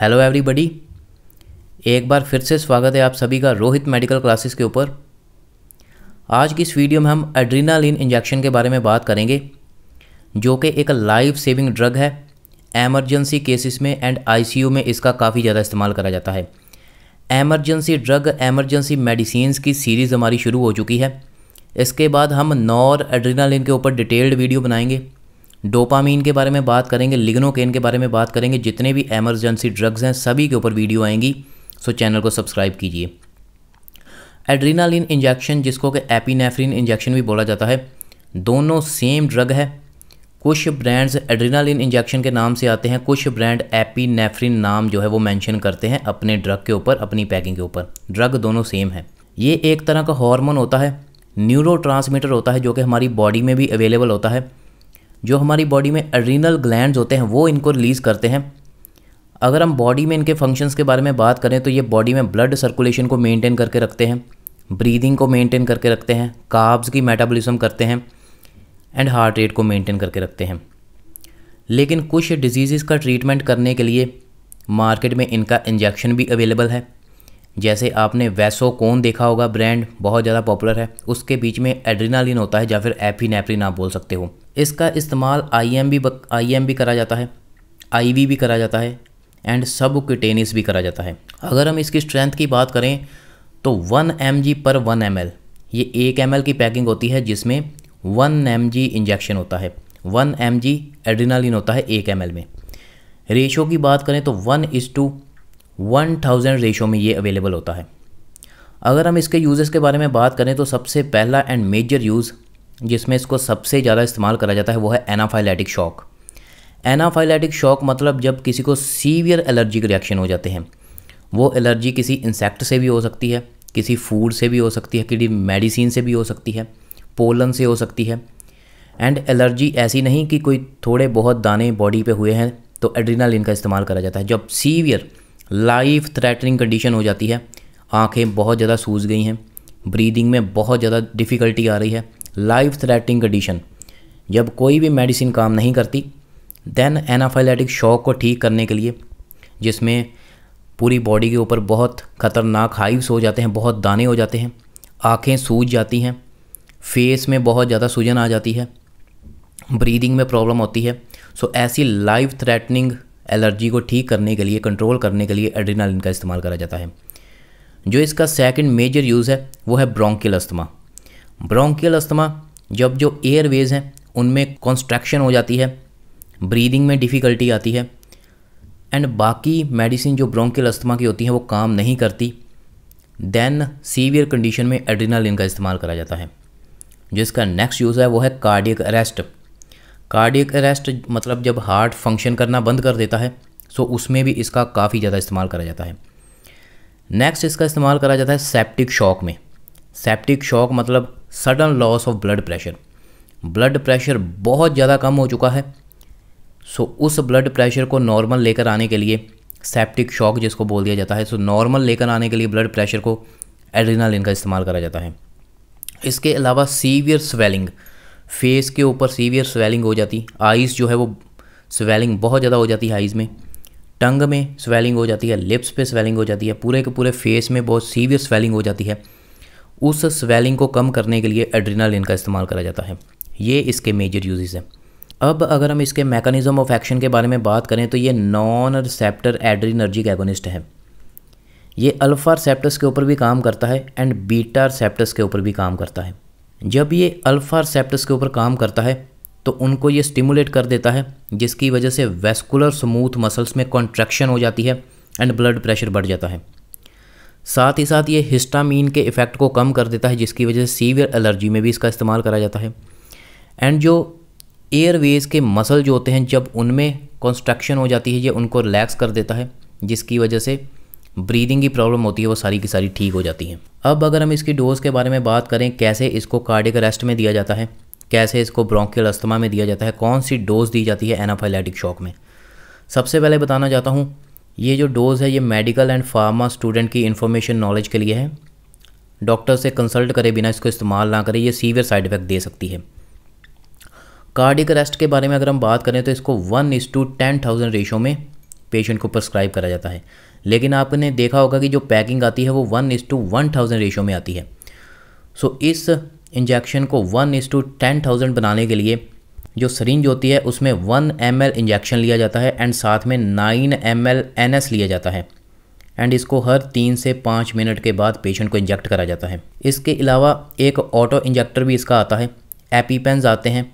hello everybody एक बार फिर से स्वागत है आप सभी का रोहित मेडिकल क्लासेस के ऊपर आज की इस वीडियो में हम एड्रीनालिन इंजेक्शन के बारे में बात करेंगे जो कि एक लाइफ सेविंग ड्रग है एमरजेंसी केसेस में एंड आईसीयू में इसका काफ़ी ज़्यादा इस्तेमाल करा जाता है एमरजेंसी ड्रग एमरजेंसी मेडिसिन की सीरीज़ हमारी शुरू हो चुकी है इसके बाद हम नॉर एड्रीनालिन के ऊपर डिटेल्ड वीडियो बनाएंगे डोपामीन के बारे में बात करेंगे लिग्नोकेन के बारे में बात करेंगे जितने भी एमरजेंसी ड्रग्स हैं सभी के ऊपर वीडियो आएंगी सो चैनल को सब्सक्राइब कीजिए एड्रीनालिन इंजेक्शन जिसको कि एपीनेफ्रीन इंजेक्शन भी बोला जाता है दोनों सेम ड्रग है कुछ ब्रांड्स एड्रीनालिन इंजेक्शन के नाम से आते हैं कुछ ब्रांड एपीनेफ्रीन नाम जो है वो मैंशन करते हैं अपने ड्रग के ऊपर अपनी पैकिंग के ऊपर ड्रग दोनों सेम है ये एक तरह का हॉर्मोन होता है न्यूरो होता है जो कि हमारी बॉडी में भी अवेलेबल होता है जो हमारी बॉडी में एड्रीनल ग्लैंड होते हैं वो इनको रिलीज़ करते हैं अगर हम बॉडी में इनके फंक्शंस के बारे में बात करें तो ये बॉडी में ब्लड सर्कुलेशन को मेंटेन करके रखते हैं ब्रीदिंग को मेंटेन करके रखते हैं काब्स की मेटाबॉलिज्म करते हैं एंड हार्ट रेट को मेंटेन करके रखते हैं लेकिन कुछ डिजीज़ का ट्रीटमेंट करने के लिए मार्केट में इनका इंजेक्शन भी अवेलेबल है जैसे आपने वैसो कौन देखा होगा ब्रांड बहुत ज़्यादा पॉपुलर है उसके बीच में एड्रीनालिन होता है या फिर एपीनेप्रिन आप बोल सकते हो इसका इस्तेमाल आई एम भी आई एम भी करा जाता है आई वी भी करा जाता है एंड सब क्यूटेनिस भी करा जाता है अगर हम इसकी स्ट्रेंथ की बात करें तो वन एम जी पर वन एम एल ये एक एम एल की पैकिंग होती है जिसमें वन एम जी इंजेक्शन होता है वन एम जी एड्रीनालिन होता है एक एम एल में रेशो की बात करें तो one is to one thousand ratio में ये अवेलेबल होता है अगर हम इसके यूज़ेस के बारे में बात करें तो सबसे पहला एंड मेजर यूज़ जिसमें इसको सबसे ज़्यादा इस्तेमाल करा जाता है वो है एनाफाइलैटिक शॉक एनाफाइलैटिक शॉक मतलब जब किसी को सीवियर एलर्जिक रिएक्शन हो जाते हैं वो एलर्जी किसी इंसेक्ट से भी हो सकती है किसी फूड से भी हो सकती है किसी मेडिसिन से भी हो सकती है पोलन से हो सकती है एंड एलर्जी ऐसी नहीं कि कोई थोड़े बहुत दाने बॉडी पे हुए हैं तो एड्रीनालिन का इस्तेमाल करा जाता है जब सीवियर लाइफ थ्रेटनिंग कंडीशन हो जाती है आंखें बहुत ज़्यादा सूज गई हैं ब्रीदिंग में बहुत ज़्यादा डिफ़िकल्टी आ रही है लाइफ थ्रेटिंग कंडीशन जब कोई भी मेडिसिन काम नहीं करती देन एनाफाइलेटिक शॉक को ठीक करने के लिए जिसमें पूरी बॉडी के ऊपर बहुत ख़तरनाक हाइव्स हो जाते हैं बहुत दाने हो जाते हैं आँखें सूज जाती हैं फेस में बहुत ज़्यादा सूजन आ जाती है ब्रीदिंग में प्रॉब्लम होती है सो ऐसी लाइफ थ्रेटनिंग एलर्जी को ठीक करने के लिए कंट्रोल करने के लिए एड्रीनालिन का इस्तेमाल करा जाता है जो इसका सेकंड मेजर यूज़ है वो है ब्रोंकिल अस्थमा ब्रोंकियल अस्थमा जब जो एयरवेज हैं उनमें कॉन्स्ट्रैक्शन हो जाती है ब्रीदिंग में डिफ़िकल्टी आती है एंड बाकी मेडिसिन जो ब्रोंकियल अस्थमा की होती हैं वो काम नहीं करती देन सीवियर कंडीशन में एड्रीनल का इस्तेमाल करा जाता है जिसका नेक्स्ट यूज़ है वो है कार्डियक अरेस्ट कार्डियक अरेस्ट मतलब जब हार्ट फंक्शन करना बंद कर देता है सो उसमें भी इसका काफ़ी ज़्यादा इस्तेमाल करा जाता है नेक्स्ट इसका इस्तेमाल करा जाता है सेप्टिक शॉक में सेप्टिक शॉक मतलब sudden loss of blood pressure blood pressure बहुत ज़्यादा कम हो चुका है सो उस ब्लड प्रेशर को नॉर्मल लेकर आने के लिए सेप्टिक शॉक जिसको बोल दिया जाता है सो नॉर्मल लेकर आने के लिए ब्लड प्रेशर को एड्रीनल का इस्तेमाल करा जाता है इसके अलावा सीवियर स्वेलिंग फेस के ऊपर सीवियर स्वेलिंग हो जाती आइज़ जो है वो स्वेलिंग बहुत ज़्यादा हो जाती है आइज़ में टंग में स्वेलिंग हो जाती है लिप्स पे स्वेलिंग हो जाती है पूरे के पूरे फेस में बहुत सीवियर स्वेलिंग हो जाती है उस स्वेलिंग को कम करने के लिए एड्रीनालिन का इस्तेमाल करा जाता है ये इसके मेजर यूजेस हैं अब अगर हम इसके मैकेनिज्म ऑफ एक्शन के बारे में बात करें तो ये नॉन रिसेप्टर एड्रीनर्जिक एगोनिस्ट है ये अल्फ़ा रिसेप्टर्स के ऊपर भी काम करता है एंड बीटा रिसेप्टर्स के ऊपर भी काम करता है जब ये अल्फ़ा रिसेप्टर्स के ऊपर काम करता है तो उनको ये स्टिमुलेट कर देता है जिसकी वजह से वेस्कुलर स्मूथ मसल्स में कॉन्ट्रैक्शन हो जाती है एंड ब्लड प्रेशर बढ़ जाता है साथ ही साथ ये हिस्टामीन के इफ़ेक्ट को कम कर देता है जिसकी वजह से सीवियर एलर्जी में भी इसका इस्तेमाल करा जाता है एंड जो एयरवेज के मसल जो होते हैं जब उनमें कॉन्स्ट्रक्शन हो जाती है ये उनको रिलैक्स कर देता है जिसकी वजह से ब्रीदिंग की प्रॉब्लम होती है वो सारी की सारी ठीक हो जाती है अब अगर हम इसकी डोज़ के बारे में बात करें कैसे इसको कार्डिक अरेस्ट में दिया जाता है कैसे इसको ब्रोंकियल अस्थमा में दिया जाता है कौन सी डोज़ दी जाती है एनाफाइलैटिक शॉक में सबसे पहले बताना चाहता हूँ ये जो डोज़ है ये मेडिकल एंड फार्मा स्टूडेंट की इन्फॉर्मेशन नॉलेज के लिए है डॉक्टर से कंसल्ट करे बिना इसको इस्तेमाल ना करें ये सीवियर साइड इफेक्ट दे सकती है कार्डिक अरेस्ट के बारे में अगर हम बात करें तो इसको one is to ten thousand ratio में पेशेंट को प्रस्क्राइब करा जाता है लेकिन आपने देखा होगा कि जो पैकिंग आती है वो one is to one thousand ratio में आती है सो so, इस इंजेक्शन को one is to ten thousand बनाने के लिए जो सरिंज होती है उसमें वन एम इंजेक्शन लिया जाता है एंड साथ में नाइन एम एल लिया जाता है एंड इसको हर तीन से पाँच मिनट के बाद पेशेंट को इंजेक्ट करा जाता है इसके अलावा एक ऑटो इंजेक्टर भी इसका आता है एपीपेंस आते हैं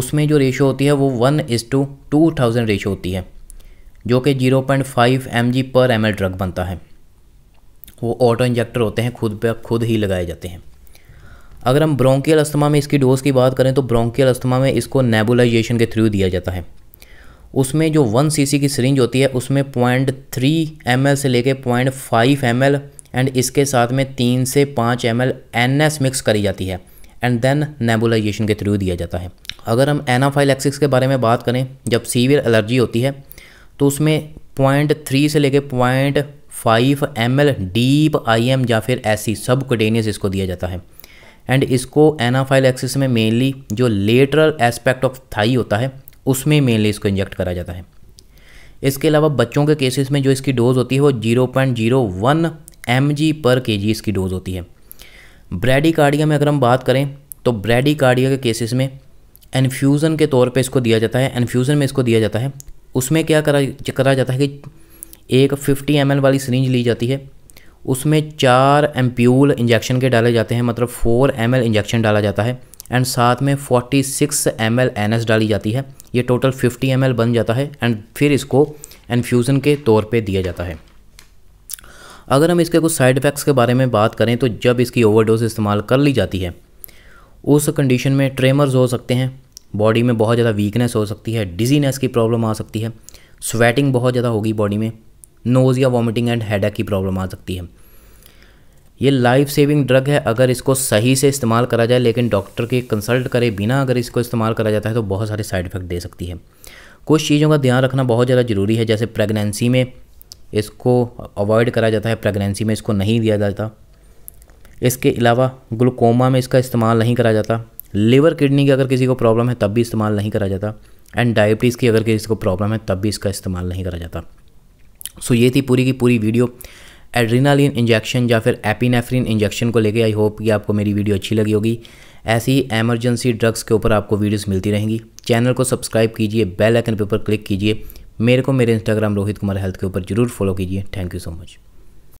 उसमें जो रेशो होती है वो one is to two thousand ratio होती है जो कि zero point five M G per M L drug बनता है वो ऑटो इंजेक्टर होते हैं खुद पर खुद ही लगाए जाते हैं अगर हम ब्रोंकियल अस्थमा में इसकी डोज़ की बात करें तो ब्रोंकियल अस्थमा में इसको नेबुलाइजेशन के थ्रू दिया जाता है उसमें जो वन सी की सिरिंज होती है उसमें पॉइंट थ्री एम से लेके पॉइंट फाइव एम एंड इसके साथ में तीन से पाँच एम एल मिक्स करी जाती है एंड देन नेबुलाइजेशन के थ्रू दिया जाता है अगर हम एनाफाइलेक्सिक्स के बारे में बात करें जब सीवियर एलर्जी होती है तो उसमें पॉइंट थ्री से लेके point five M L deep I M या फिर ऐसी कोटेनियस इसको दिया जाता है एंड इसको एनाफाइल एक्सिस में मेनली जो लेटरल एस्पेक्ट ऑफ थाई होता है उसमें मेनली इसको इंजेक्ट करा जाता है इसके अलावा बच्चों के केसेस में जो इसकी डोज़ होती है वो zero point zero one M G per K जी इसकी डोज़ होती है कार्डिया में अगर हम बात करें तो ब्रेडिकार्डिया के केसेस में इन्फ्यूज़न के तौर पे इसको दिया जाता है इन्फ्यूज़न में इसको दिया जाता है उसमें क्या करा करा जाता है कि एक फिफ्टी एम वाली सरिंज ली जाती है उसमें चार एम्प्यूल इंजेक्शन के डाले जाते हैं मतलब फोर एम इंजेक्शन डाला जाता है एंड साथ में फोर्टी सिक्स एम एल डाली जाती है ये टोटल फिफ्टी एम बन जाता है एंड फिर इसको इन्फ्यूज़न के तौर पे दिया जाता है अगर हम इसके कुछ साइड इफ़ेक्ट्स के बारे में बात करें तो जब इसकी ओवरडोज इस्तेमाल कर ली जाती है उस कंडीशन में ट्रेमर्स हो सकते हैं बॉडी में बहुत ज़्यादा वीकनेस हो सकती है डिजीनेस की प्रॉब्लम आ सकती है स्वेटिंग बहुत ज़्यादा होगी बॉडी में नोज़ या वॉमिटिंग एंड हेड की प्रॉब्लम आ सकती है ये लाइफ सेविंग ड्रग है अगर इसको सही से इस्तेमाल करा जाए लेकिन डॉक्टर के कंसल्ट करे बिना अगर इसको इस्तेमाल करा जाता है तो बहुत सारे साइड इफ़ेक्ट दे सकती है कुछ चीज़ों का ध्यान रखना बहुत ज़्यादा ज़रूरी है जैसे प्रेगनेंसी में इसको अवॉइड करा जाता है प्रेगनेंसी में इसको नहीं दिया जाता इसके अलावा ग्लूकोमा में इसका इस्तेमाल नहीं करा जाता लिवर किडनी की अगर किसी को प्रॉब्लम है तब भी इस्तेमाल नहीं करा जाता एंड डायबिटीज़ की अगर किसी को प्रॉब्लम है तब भी इसका इस्तेमाल नहीं करा जाता सो ये थी पूरी की पूरी वीडियो एड्रीनालिन इंजेक्शन या फिर एपीनेफ्रिन इंजेक्शन को लेके आई होप कि आपको मेरी वीडियो अच्छी लगी होगी ऐसी ही एमरजेंसी ड्रग्स के ऊपर आपको वीडियोस मिलती रहेंगी चैनल को सब्सक्राइब कीजिए बेल आइकन पे ऊपर क्लिक कीजिए मेरे को मेरे इंस्टाग्राम रोहित कुमार हेल्थ के ऊपर जरूर फॉलो कीजिए थैंक यू सो मच